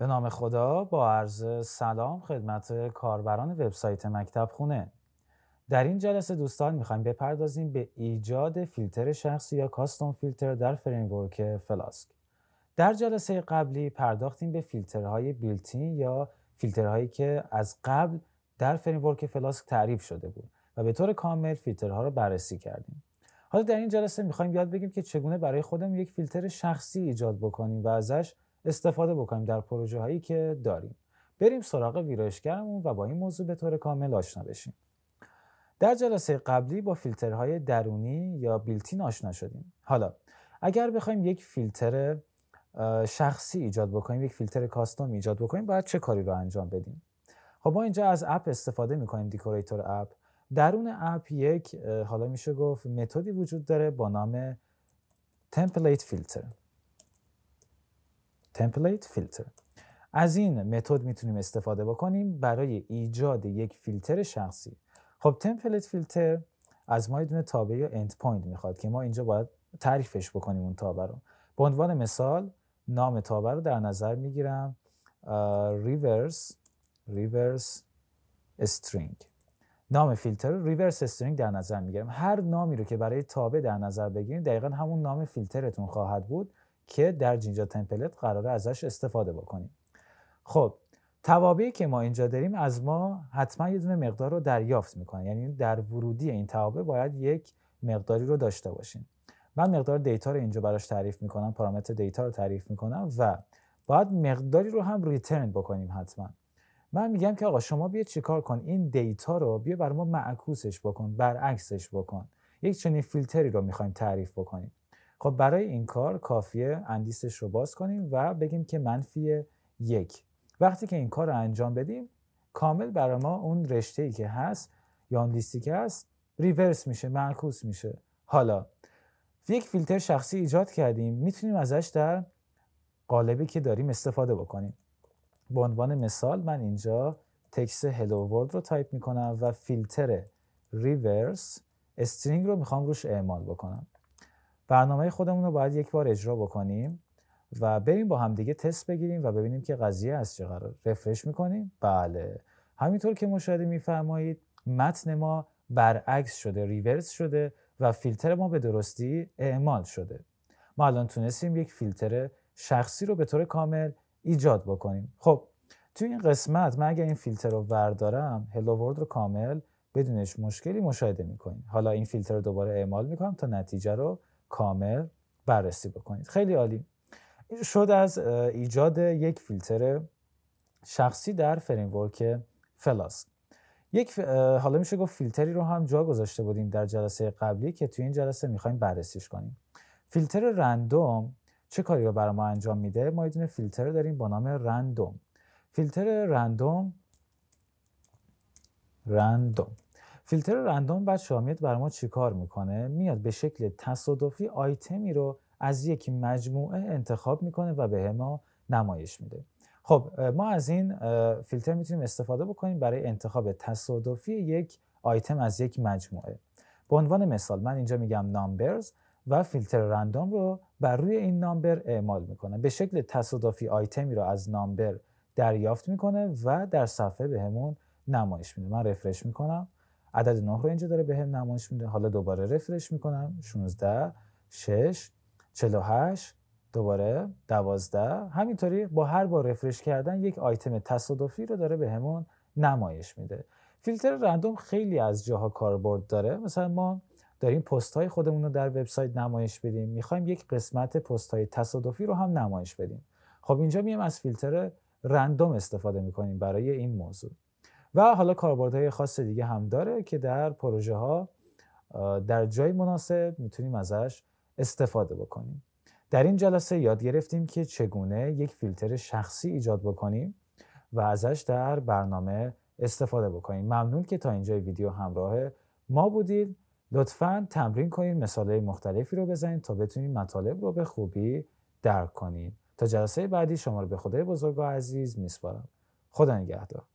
به نام خدا با عرض سلام خدمت کاربران وبسایت مکتب خونه در این جلسه دوستان میخوایم بپردازیم به ایجاد فیلتر شخصی یا کاستوم فیلتر در فریمورک فلاسک در جلسه قبلی پرداختیم به فیلترهای بیلتین یا فیلترهایی که از قبل در فریمورک فلاسک تعریف شده بود و به طور کامل فیلترها را بررسی کردیم حالا در این جلسه میخوایم یاد بگیم که چگونه برای خودم یک فیلتر شخصی ایجاد بکنیم و ازش استفاده بکنیم در پروژه هایی که داریم بریم سراغ ویرایشگرمون و با این موضوع به طور کامل آشنا بشیم در جلسه قبلی با فیلترهای درونی یا بیلتین آشنا شدیم حالا اگر بخوایم یک فیلتر شخصی ایجاد بکنیم یک فیلتر کاستوم ایجاد بکنیم باید چه کاری رو انجام بدیم خب ما اینجا از اپ استفاده میکنیم دیکوریتور اپ درون اپ یک حالا میشه گفت متدی وجود داره با نام template filter template filter از این متد میتونیم استفاده بکنیم برای ایجاد یک فیلتر شخصی خب template filter از ما یه یا end point میخواد که ما اینجا باید تعریفش بکنیم اون تابع رو به عنوان مثال نام تابع رو در نظر میگیرم reverse reverse string نام فیلتر رو ریورس استرینگ در نظر میگیرم هر نامی رو که برای تابع در نظر بگیریم دقیقا همون نام فیلترتون خواهد بود که در جینجا تمپلت قراره ازش استفاده بکنیم خب توابعی که ما اینجا داریم از ما حتما یه دونه مقدار رو دریافت میکنه یعنی در ورودی این توابع باید یک مقداری رو داشته باشیم من مقدار دیتا رو اینجا براش تعریف میکنم پارامتر دیتا رو تعریف میکنم و باید مقداری رو هم ریترن بکنیم حتما من میگم که آقا شما بیا چیکار کن این دیتا رو بیا بر ما معکوسش بکن برعکسش بکن یک چنین فیلتری رو میخوایم تعریف بکنیم خب برای این کار کافیه اندیسش رو باز کنیم و بگیم که منفی یک وقتی که این کار رو انجام بدیم کامل برای ما اون رشته ای که هست یا اون که هست ریورس میشه معکوس میشه حالا یک فیلتر شخصی ایجاد کردیم میتونیم ازش در قالبی که داریم استفاده بکنیم به عنوان مثال من اینجا تکس هلو رو تایپ میکنم و فیلتر ریورس استرینگ رو میخوام روش اعمال بکنم برنامه خودمون رو باید یک بار اجرا بکنیم و بریم با همدیگه تست بگیریم و ببینیم که قضیه از چه قرار رفرش میکنیم بله همینطور که مشاهده میفرمایید متن ما برعکس شده ریورس شده و فیلتر ما به درستی اعمال شده ما الان تونستیم یک فیلتر شخصی رو به طور کامل ایجاد بکنیم خب توی این قسمت من اگر این فیلتر رو بردارم هلو ورد رو کامل بدونش مشکلی مشاهده میکنیم حالا این فیلتر رو دوباره اعمال میکنم تا نتیجه رو کامل بررسی بکنید خیلی عالی شد از ایجاد یک فیلتر شخصی در فریمورک فلاس یک حالا میشه گفت فیلتری رو هم جا گذاشته بودیم در جلسه قبلی که توی این جلسه میخوایم بررسیش کنیم فیلتر رندوم چه کاری رو برای ما انجام میده ما یه فیلتر داریم با نام رندوم فیلتر رندوم رندوم فیلتر رندوم بعد شامیت برای ما چیکار میکنه میاد به شکل تصادفی آیتمی رو از یک مجموعه انتخاب میکنه و به ما نمایش میده خب ما از این فیلتر میتونیم استفاده بکنیم برای انتخاب تصادفی یک آیتم از یک مجموعه به عنوان مثال من اینجا میگم نامبرز و فیلتر رندوم رو بر روی این نامبر اعمال میکنه به شکل تصادفی آیتمی رو از نامبر دریافت میکنه و در صفحه بهمون به نمایش میده من رفرش میکنم عدد 9 رو اینجا داره بهم به نمایش میده حالا دوباره رفرش میکنم 16 6 48 دوباره 12 همینطوری با هر بار رفرش کردن یک آیتم تصادفی رو داره بهمون به نمایش میده فیلتر رندوم خیلی از جاها کاربرد داره مثلا ما داریم پست های خودمون رو در وبسایت نمایش بدیم میخوایم یک قسمت پست های تصادفی رو هم نمایش بدیم خب اینجا میایم از فیلتر رندوم استفاده میکنیم برای این موضوع و حالا کاربردهای خاص دیگه هم داره که در پروژه ها در جای مناسب میتونیم ازش استفاده بکنیم در این جلسه یاد گرفتیم که چگونه یک فیلتر شخصی ایجاد بکنیم و ازش در برنامه استفاده بکنیم ممنون که تا اینجا ویدیو همراه ما بودید لطفا تمرین کنید مثالهای مختلفی رو بزنید تا بتونید مطالب رو به خوبی درک کنید تا جلسه بعدی شما رو به خدای بزرگ و عزیز میسپارم خدا نگهدار